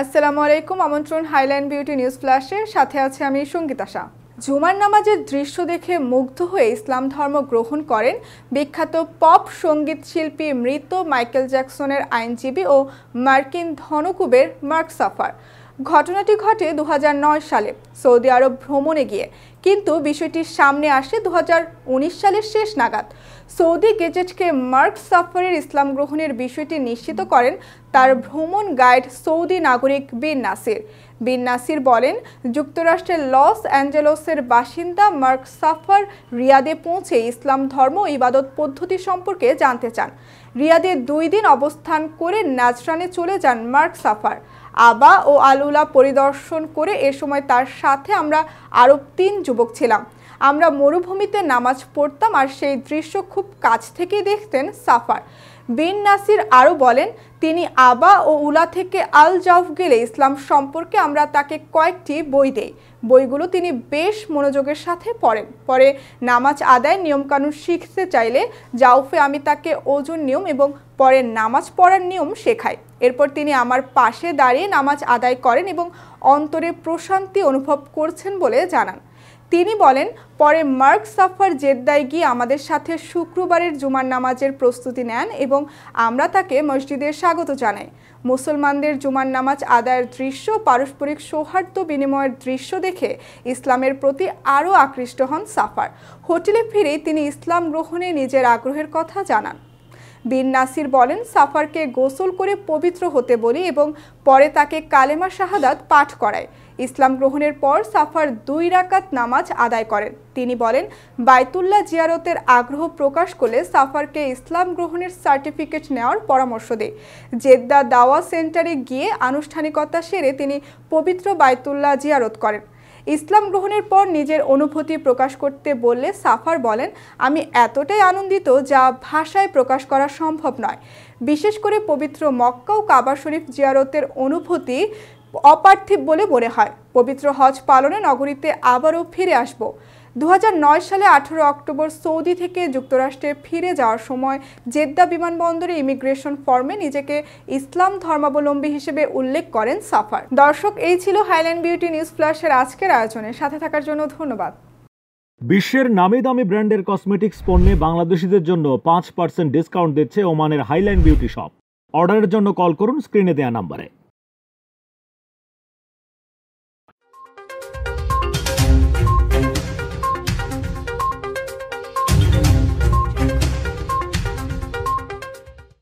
আসসালামু আলাইকুম আমন্ত্রণ হাইল্যান্ড বিউটি নিউজ ফ্ল্যাশে সাথে আছে আমি সঙ্গীতা শাহ জুমার নামাজের দৃশ্য দেখে মুগ্ধ হয়ে ইসলাম ধর্ম গ্রহণ করেন বিখ্যাত পপ সঙ্গীত শিল্পী মৃত মাইকেল জ্যাকসনের আইনজীবী ও মার্কিন ধনকুবের মার্ক সাফার ঘটনাটি ঘটে দু সালে সৌদি আরব ভ্রমণে গিয়ে কিন্তু বিষয়টি সামনে আসে দু সালের শেষ নাগাদ সৌদি গেজেটকে মার্ক সফরের ইসলাম গ্রহণের বিষয়টি নিশ্চিত করেন তার ভ্রমণ গাইড সৌদি নাগরিক বিন নাসির বিন নাসির বলেন যুক্তরাষ্ট্রের লস অ্যাঞ্জেলসের বাসিন্দা মার্ক সাফার রিয়াদে পৌঁছে ইসলাম ধর্ম ইবাদত পদ্ধতি সম্পর্কে জানতে চান রিয়াদে দুই দিন অবস্থান করে নাজরানে চলে যান মার্ক সাফার আবা ও আলুলা পরিদর্শন করে এ সময় তার সাথে আমরা আরও তিন যুবক ছিলাম আমরা মরুভূমিতে নামাজ পড়তাম আর সেই দৃশ্য খুব কাছ থেকেই দেখতেন সাফার বিন নাসির আরও বলেন তিনি আবা ও উলা থেকে আল জাফ গেলে ইসলাম সম্পর্কে আমরা তাকে কয়েকটি বই দেই বইগুলো তিনি বেশ মনোযোগের সাথে পড়েন পরে নামাজ আদায় নিয়মকানুন শিখতে চাইলে জাউফে আমি তাকে ওজন নিয়ম এবং পরে নামাজ পড়ার নিয়ম শেখাই এরপর তিনি আমার পাশে দাঁড়িয়ে নামাজ আদায় করেন এবং অন্তরে প্রশান্তি অনুভব করছেন বলে জানান তিনি বলেন পরে মার্ক সাফার জেদ্দায় গিয়ে আমাদের সাথে শুক্রবারের জুমার নামাজের প্রস্তুতি নেন এবং আমরা তাকে মসজিদে স্বাগত জানাই মুসলমানদের জুমার নামাজ আদায়ের দৃশ্য পারস্পরিক সৌহার্দ্য বিনিময়ের দৃশ্য দেখে ইসলামের প্রতি আরও আকৃষ্ট হন সাফার হোটেলে ফিরে তিনি ইসলাম গ্রহণে নিজের আগ্রহের কথা জানান বিন নাসির বলেন সাফারকে গোসল করে পবিত্র হতে বলি এবং পরে তাকে কালেমা শাহাদাত পাঠ করায় ইসলাম গ্রহণের পর সাফার দুই রাকাত নামাজ আদায় করেন তিনি বলেন বাইতুল্লাহ জিয়ারতের আগ্রহ প্রকাশ করলে সাফারকে ইসলাম গ্রহণের সার্টিফিকেট নেওয়ার পরামর্শ দেয় জেদ্দা দাওয়া সেন্টারে গিয়ে আনুষ্ঠানিকতা সেরে তিনি পবিত্র বাইতুল্লাহ জিয়ারত করেন ইসলাম গ্রহণের পর নিজের অনুভূতি প্রকাশ করতে বললে সাফার বলেন আমি এতটাই আনন্দিত যা ভাষায় প্রকাশ করা সম্ভব নয় বিশেষ করে পবিত্র মক্কা ও কাবা শরীফ জিয়ারতের অনুভূতি অপার্থিব বলে মনে হয় পবিত্র হজ পালনে নগরীতে আবারও ফিরে আসবো দু সালে আঠেরো অক্টোবর সৌদি থেকে যুক্তরাষ্ট্রে ফিরে যাওয়ার সময় জেদ্দা বিমানবন্দরে ইমিগ্রেশন ফর্মে নিজেকে ইসলাম ধর্মাবলম্বী হিসেবে উল্লেখ করেন সাফার দর্শক এই ছিল হাইল্যান্ড বিউটি নিউজ ফ্ল্যাশের আজকের আয়োজনে সাথে থাকার জন্য ধন্যবাদ বিশ্বের নামি দামি ব্র্যান্ডের কসমেটিক্স পণ্যে বাংলাদেশিদের জন্য পাঁচ পার্সেন্ট ডিসকাউন্ট দিচ্ছে ওমানের হাইল্যান্ড বিউটি শপ অর্ডারের জন্য কল করুন স্ক্রিনে দেওয়া নাম্বারে